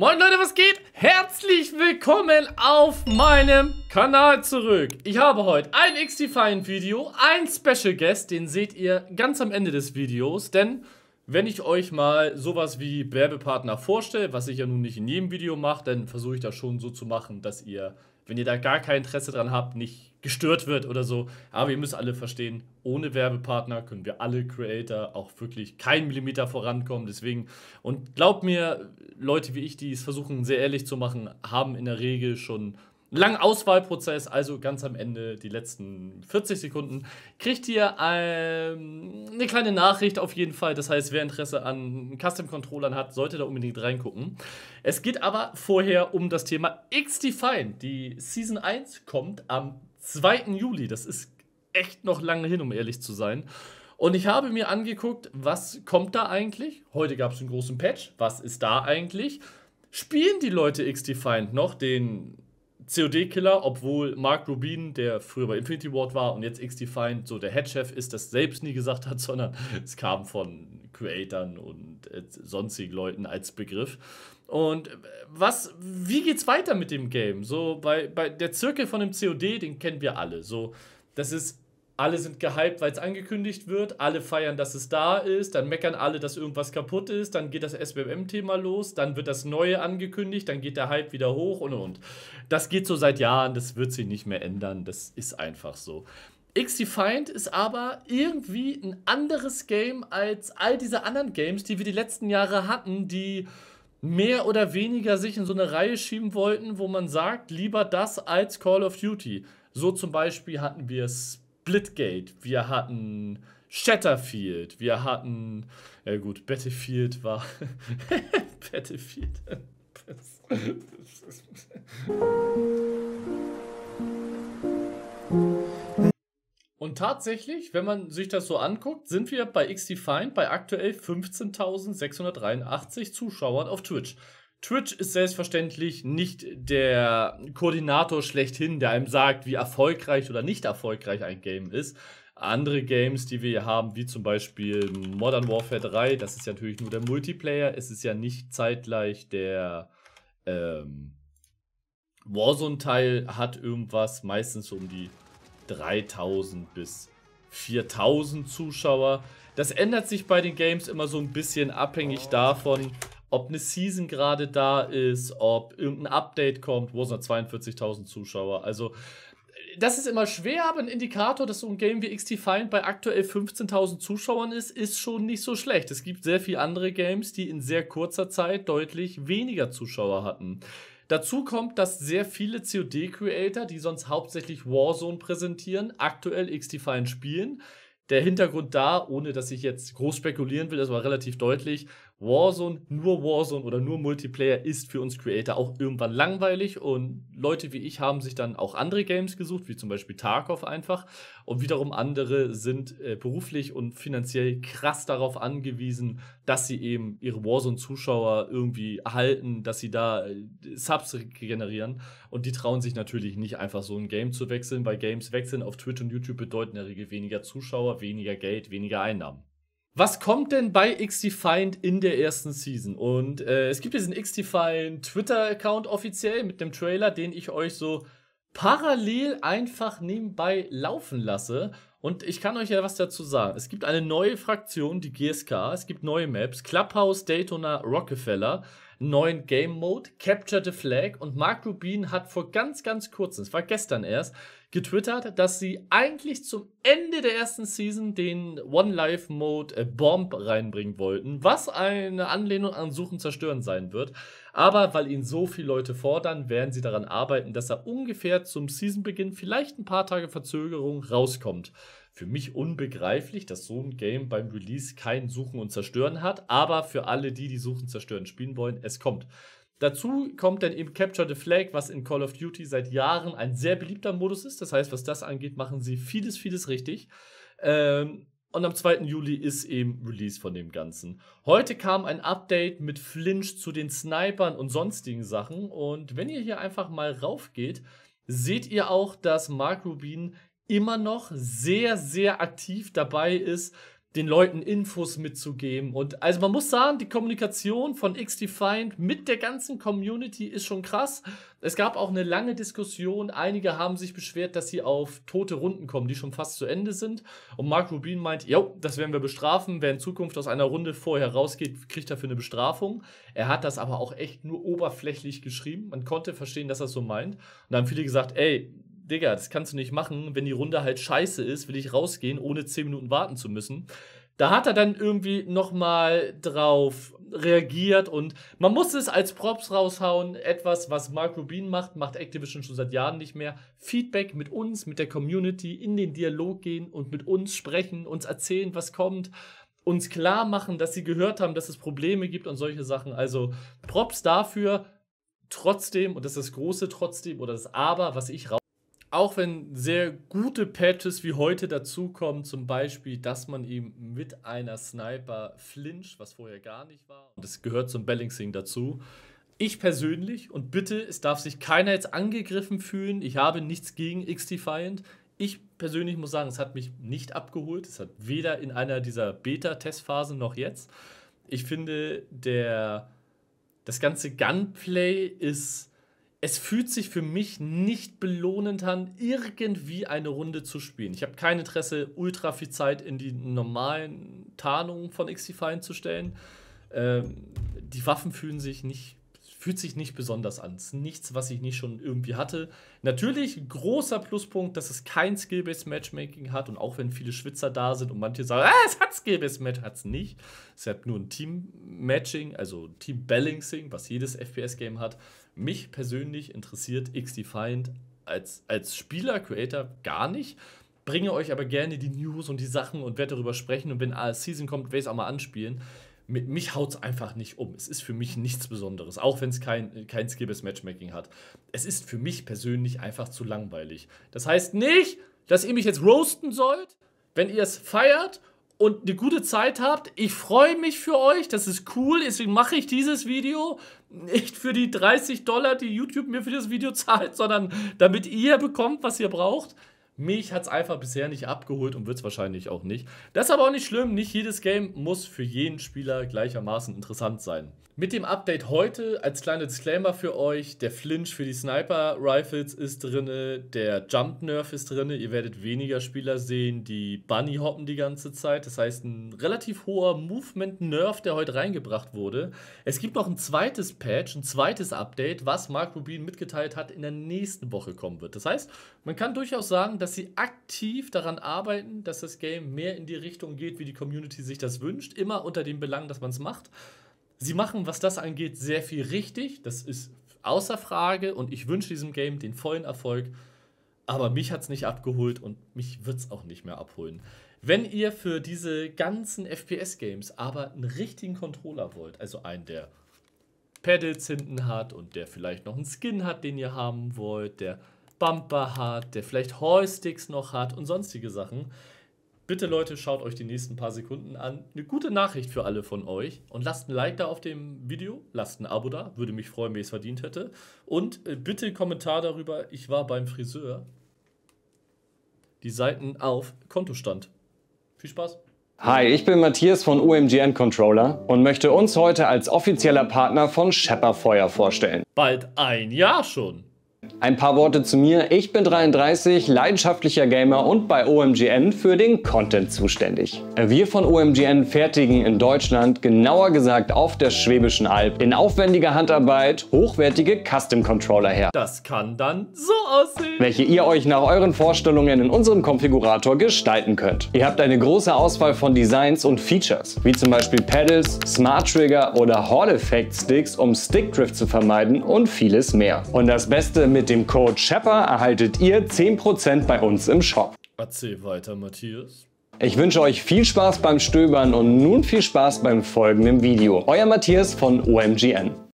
Moin Leute, was geht? Herzlich willkommen auf meinem Kanal zurück. Ich habe heute ein XDefiant Video, ein Special Guest, den seht ihr ganz am Ende des Videos, denn wenn ich euch mal sowas wie Werbepartner vorstelle, was ich ja nun nicht in jedem Video mache, dann versuche ich das schon so zu machen, dass ihr, wenn ihr da gar kein Interesse dran habt, nicht gestört wird oder so. Aber ihr müsst alle verstehen, ohne Werbepartner können wir alle Creator auch wirklich keinen Millimeter vorankommen. Deswegen, und glaubt mir, Leute wie ich, die es versuchen, sehr ehrlich zu machen, haben in der Regel schon Lang Auswahlprozess, also ganz am Ende, die letzten 40 Sekunden, kriegt ihr ähm, eine kleine Nachricht auf jeden Fall. Das heißt, wer Interesse an Custom-Controllern hat, sollte da unbedingt reingucken. Es geht aber vorher um das Thema X-Define. Die Season 1 kommt am 2. Juli. Das ist echt noch lange hin, um ehrlich zu sein. Und ich habe mir angeguckt, was kommt da eigentlich? Heute gab es einen großen Patch. Was ist da eigentlich? Spielen die Leute X-Defined noch den COD-Killer, obwohl Mark Rubin, der früher bei Infinity Ward war und jetzt X-Defined so der Head-Chef ist, das selbst nie gesagt hat, sondern es kam von Creatern und äh, sonstigen Leuten als Begriff. Und äh, was, wie geht's weiter mit dem Game? So, bei, bei der Zirkel von dem COD, den kennen wir alle. So, das ist alle sind gehypt, weil es angekündigt wird, alle feiern, dass es da ist, dann meckern alle, dass irgendwas kaputt ist, dann geht das swm thema los, dann wird das Neue angekündigt, dann geht der Hype wieder hoch und und. Das geht so seit Jahren, das wird sich nicht mehr ändern, das ist einfach so. X-Defined ist aber irgendwie ein anderes Game als all diese anderen Games, die wir die letzten Jahre hatten, die mehr oder weniger sich in so eine Reihe schieben wollten, wo man sagt, lieber das als Call of Duty. So zum Beispiel hatten wir es Splitgate, wir hatten Shatterfield, wir hatten, ja gut, Battlefield war. Battlefield. Und tatsächlich, wenn man sich das so anguckt, sind wir bei XDefined bei aktuell 15.683 Zuschauern auf Twitch. Twitch ist selbstverständlich nicht der Koordinator schlechthin, der einem sagt, wie erfolgreich oder nicht erfolgreich ein Game ist. Andere Games, die wir hier haben, wie zum Beispiel Modern Warfare 3, das ist ja natürlich nur der Multiplayer, es ist ja nicht zeitgleich der ähm, Warzone-Teil, hat irgendwas meistens um die 3000 bis 4000 Zuschauer. Das ändert sich bei den Games immer so ein bisschen abhängig oh. davon, ob eine Season gerade da ist, ob irgendein Update kommt, wo sind 42.000 Zuschauer. Also das ist immer schwer, aber ein Indikator, dass so ein Game wie XT Find bei aktuell 15.000 Zuschauern ist, ist schon nicht so schlecht. Es gibt sehr viele andere Games, die in sehr kurzer Zeit deutlich weniger Zuschauer hatten. Dazu kommt, dass sehr viele COD-Creator, die sonst hauptsächlich Warzone präsentieren, aktuell XT Find spielen. Der Hintergrund da, ohne dass ich jetzt groß spekulieren will, ist aber relativ deutlich. Warzone, nur Warzone oder nur Multiplayer ist für uns Creator auch irgendwann langweilig und Leute wie ich haben sich dann auch andere Games gesucht, wie zum Beispiel Tarkov einfach. Und wiederum andere sind äh, beruflich und finanziell krass darauf angewiesen, dass sie eben ihre Warzone-Zuschauer irgendwie erhalten, dass sie da äh, Subs generieren. Und die trauen sich natürlich nicht einfach so ein Game zu wechseln, weil Games wechseln auf Twitch und YouTube bedeuten in der Regel weniger Zuschauer, weniger Geld, weniger Einnahmen. Was kommt denn bei XDefiant in der ersten Season? Und äh, es gibt diesen XDefiant Twitter-Account offiziell mit dem Trailer, den ich euch so parallel einfach nebenbei laufen lasse. Und ich kann euch ja was dazu sagen. Es gibt eine neue Fraktion, die GSK. Es gibt neue Maps, Clubhouse, Daytona, Rockefeller neuen Game Mode, Capture the Flag. Und Mark Rubin hat vor ganz, ganz kurzem, es war gestern erst, getwittert, dass sie eigentlich zum Ende der ersten Season den One-Life-Mode äh, Bomb reinbringen wollten, was eine Anlehnung an Suchen, Zerstören sein wird. Aber weil ihn so viele Leute fordern, werden sie daran arbeiten, dass er ungefähr zum Seasonbeginn vielleicht ein paar Tage Verzögerung rauskommt für mich unbegreiflich, dass so ein Game beim Release kein Suchen und Zerstören hat. Aber für alle die, die Suchen, Zerstören spielen wollen, es kommt. Dazu kommt dann eben Capture the Flag, was in Call of Duty seit Jahren ein sehr beliebter Modus ist. Das heißt, was das angeht, machen sie vieles, vieles richtig. Ähm, und am 2. Juli ist eben Release von dem Ganzen. Heute kam ein Update mit Flinch zu den Snipern und sonstigen Sachen. Und wenn ihr hier einfach mal raufgeht, seht ihr auch, dass Mark Rubin immer noch sehr, sehr aktiv dabei ist, den Leuten Infos mitzugeben. Und also man muss sagen, die Kommunikation von XDefined mit der ganzen Community ist schon krass. Es gab auch eine lange Diskussion. Einige haben sich beschwert, dass sie auf tote Runden kommen, die schon fast zu Ende sind. Und Mark Rubin meint, jo, das werden wir bestrafen. Wer in Zukunft aus einer Runde vorher rausgeht, kriegt dafür eine Bestrafung. Er hat das aber auch echt nur oberflächlich geschrieben. Man konnte verstehen, dass er so meint. Und dann haben viele gesagt, ey, Digga, das kannst du nicht machen. Wenn die Runde halt scheiße ist, will ich rausgehen, ohne 10 Minuten warten zu müssen. Da hat er dann irgendwie nochmal drauf reagiert und man muss es als Props raushauen. Etwas, was Mark Rubin macht, macht Activision schon seit Jahren nicht mehr. Feedback mit uns, mit der Community, in den Dialog gehen und mit uns sprechen, uns erzählen, was kommt, uns klar machen, dass sie gehört haben, dass es Probleme gibt und solche Sachen. Also Props dafür. Trotzdem, und das ist das große Trotzdem oder das Aber, was ich raus auch wenn sehr gute Patches wie heute dazukommen, zum Beispiel, dass man eben mit einer Sniper flincht, was vorher gar nicht war. Und das gehört zum Balancing dazu. Ich persönlich, und bitte, es darf sich keiner jetzt angegriffen fühlen, ich habe nichts gegen X-Defiant. Ich persönlich muss sagen, es hat mich nicht abgeholt. Es hat weder in einer dieser Beta-Testphasen noch jetzt. Ich finde, der, das ganze Gunplay ist es fühlt sich für mich nicht belohnend an, irgendwie eine Runde zu spielen. Ich habe kein Interesse, ultra viel Zeit in die normalen Tarnungen von XDefiant zu stellen. Ähm, die Waffen fühlen sich nicht, fühlt sich nicht besonders an. Es ist nichts, was ich nicht schon irgendwie hatte. Natürlich, großer Pluspunkt, dass es kein Skill-Based Matchmaking hat. Und auch wenn viele Schwitzer da sind und manche sagen, ah, es hat Skill-Based Match, hat es nicht. Es hat nur ein Team-Matching, also Team-Balancing, was jedes FPS-Game hat mich persönlich interessiert XDefined als, als Spieler, Creator gar nicht. Bringe euch aber gerne die News und die Sachen und werde darüber sprechen. Und wenn AS Season kommt, werde ich es auch mal anspielen. Mit mich haut es einfach nicht um. Es ist für mich nichts Besonderes, auch wenn es kein, kein skill Matchmaking hat. Es ist für mich persönlich einfach zu langweilig. Das heißt nicht, dass ihr mich jetzt roasten sollt, wenn ihr es feiert und eine gute Zeit habt. Ich freue mich für euch, das ist cool, deswegen mache ich dieses Video nicht für die 30 Dollar, die YouTube mir für das Video zahlt, sondern damit ihr bekommt, was ihr braucht. Mich hat es einfach bisher nicht abgeholt und wird es wahrscheinlich auch nicht. Das ist aber auch nicht schlimm, nicht jedes Game muss für jeden Spieler gleichermaßen interessant sein. Mit dem Update heute als kleiner Disclaimer für euch, der Flinch für die Sniper Rifles ist drin, der Jump Nerf ist drin. ihr werdet weniger Spieler sehen, die Bunny hoppen die ganze Zeit, das heißt ein relativ hoher Movement Nerf, der heute reingebracht wurde. Es gibt noch ein zweites Patch, ein zweites Update, was Mark Rubin mitgeteilt hat, in der nächsten Woche kommen wird. Das heißt, man kann durchaus sagen, dass dass sie aktiv daran arbeiten, dass das Game mehr in die Richtung geht, wie die Community sich das wünscht. Immer unter dem Belang, dass man es macht. Sie machen, was das angeht, sehr viel richtig. Das ist außer Frage und ich wünsche diesem Game den vollen Erfolg. Aber mich hat es nicht abgeholt und mich wird es auch nicht mehr abholen. Wenn ihr für diese ganzen FPS-Games aber einen richtigen Controller wollt, also einen, der Pedals hinten hat und der vielleicht noch einen Skin hat, den ihr haben wollt, der Bumper hat, der vielleicht Hoisticks noch hat und sonstige Sachen. Bitte Leute, schaut euch die nächsten paar Sekunden an. Eine gute Nachricht für alle von euch. Und lasst ein Like da auf dem Video, lasst ein Abo da, würde mich freuen, wenn ich es verdient hätte. Und äh, bitte Kommentar darüber, ich war beim Friseur. Die Seiten auf Kontostand. Viel Spaß. Hi, ich bin Matthias von UMGN Controller und möchte uns heute als offizieller Partner von Schepperfeuer vorstellen. Bald ein Jahr schon. Ein paar Worte zu mir. Ich bin 33, leidenschaftlicher Gamer und bei OMGN für den Content zuständig. Wir von OMGN fertigen in Deutschland, genauer gesagt auf der Schwäbischen Alb, in aufwendiger Handarbeit hochwertige Custom-Controller her. Das kann dann so aussehen. Welche ihr euch nach euren Vorstellungen in unserem Konfigurator gestalten könnt. Ihr habt eine große Auswahl von Designs und Features, wie zum Beispiel Pedals, Smart Trigger oder Hall Effect Sticks, um Stickdrift zu vermeiden und vieles mehr. Und das Beste mit mit dem Code Shepper erhaltet ihr 10% bei uns im Shop. Erzähl weiter, Matthias. Ich wünsche euch viel Spaß beim Stöbern und nun viel Spaß beim folgenden Video. Euer Matthias von OMGN.